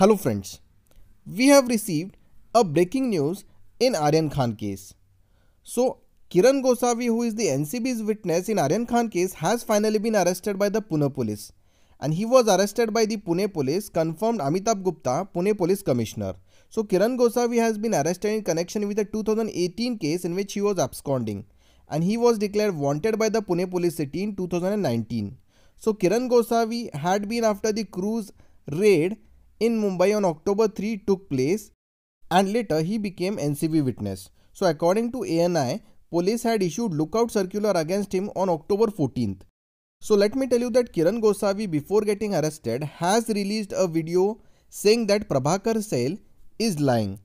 Hello friends, we have received a breaking news in Aryan Khan case. So Kiran Gosavi who is the NCB's witness in Aryan Khan case has finally been arrested by the Pune police and he was arrested by the Pune police confirmed Amitabh Gupta, Pune police commissioner. So Kiran Gosavi has been arrested in connection with a 2018 case in which he was absconding and he was declared wanted by the Pune police city in 2019. So Kiran Gosavi had been after the cruise raid in Mumbai on October 3 took place and later he became NCB witness. So according to ANI, police had issued lookout circular against him on October 14th. So let me tell you that Kiran Gosavi before getting arrested has released a video saying that Prabhakar Sale is lying.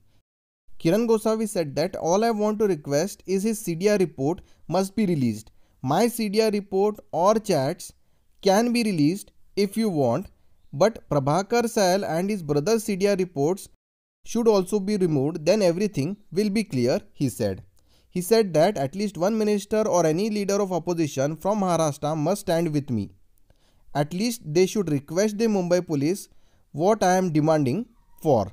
Kiran Gosavi said that all I want to request is his CDR report must be released. My CDR report or chats can be released if you want but Prabhakar Sahel and his brother CDR reports should also be removed, then everything will be clear, he said. He said that at least one minister or any leader of opposition from Maharashtra must stand with me. At least they should request the Mumbai police what I am demanding for.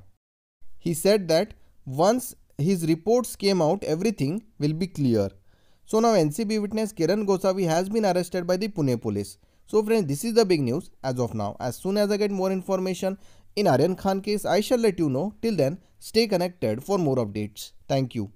He said that once his reports came out, everything will be clear. So now NCB witness Kiran Gosavi has been arrested by the Pune police. So friends, this is the big news as of now. As soon as I get more information in Aryan Khan case, I shall let you know. Till then, stay connected for more updates. Thank you.